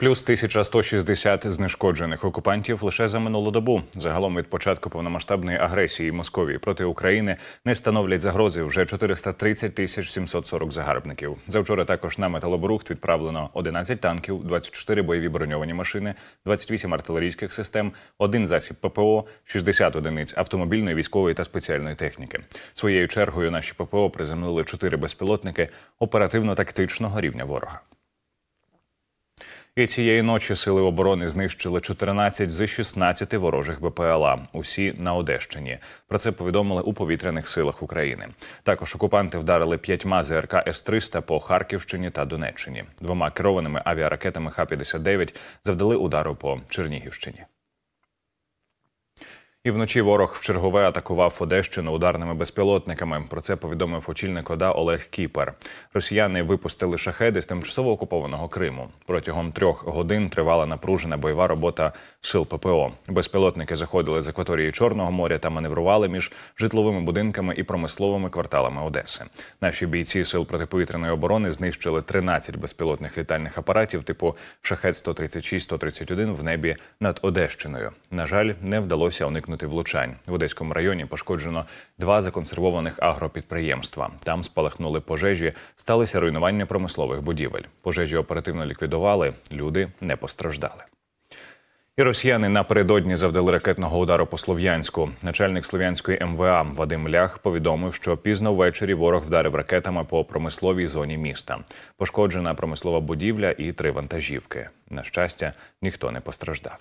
Плюс 1160 знешкоджених окупантів лише за минулу добу. Загалом від початку повномасштабної агресії Московії проти України не становлять загрози вже 430 тисяч 740 загарбників. Завчора також на металобрухт відправлено 11 танків, 24 бойові броньовані машини, 28 артилерійських систем, один засіб ППО, 60 одиниць автомобільної, військової та спеціальної техніки. Своєю чергою наші ППО приземлили 4 безпілотники оперативно-тактичного рівня ворога. І цієї ночі сили оборони знищили 14 з 16 ворожих БПЛА. Усі на Одещині. Про це повідомили у повітряних силах України. Також окупанти вдарили п'ятьма ЗРК С-300 по Харківщині та Донеччині. Двома керованими авіаракетами Х-59 завдали удару по Чернігівщині. І вночі ворог вчергове атакував Одещину ударними безпілотниками. Про це повідомив очільник ОДА Олег Кіпер. Росіяни випустили шахеди з тимчасово окупованого Криму. Протягом трьох годин тривала напружена бойова робота сил ППО. Безпілотники заходили з акваторії Чорного моря та маневрували між житловими будинками і промисловими кварталами Одеси. Наші бійці сил протиповітряної оборони знищили 13 безпілотних літальних апаратів типу шахет 136-131 в небі над Одещиною. На жаль, не вдалося уникнути уникнути влучань. В Одеському районі пошкоджено два законсервованих агропідприємства. Там спалахнули пожежі, сталися руйнування промислових будівель. Пожежі оперативно ліквідували, люди не постраждали. І росіяни напередодні завдали ракетного удару по Слов'янську. Начальник слов'янської МВА Вадим Лях повідомив, що пізно ввечері ворог вдарив ракетами по промисловій зоні міста. Пошкоджена промислова будівля і три вантажівки. На щастя, ніхто не постраждав.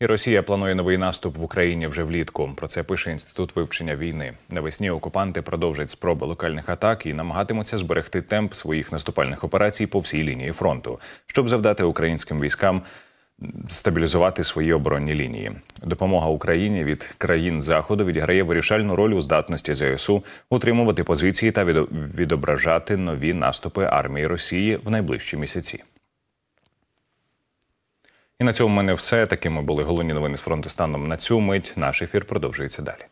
І Росія планує новий наступ в Україні вже влітку. Про це пише інститут вивчення війни. Навесні окупанти продовжать спроби локальних атак і намагатимуться зберегти темп своїх наступальних операцій по всій лінії фронту, щоб завдати українським військам стабілізувати свої оборонні лінії. Допомога Україні від країн заходу відіграє вирішальну роль у здатності ЗСУ е утримувати позиції та відображати нові наступи армії Росії в найближчі місяці. І на цьому в мене все. Такими були головні новини з фронту станом на цю мить. Наш ефір продовжується далі.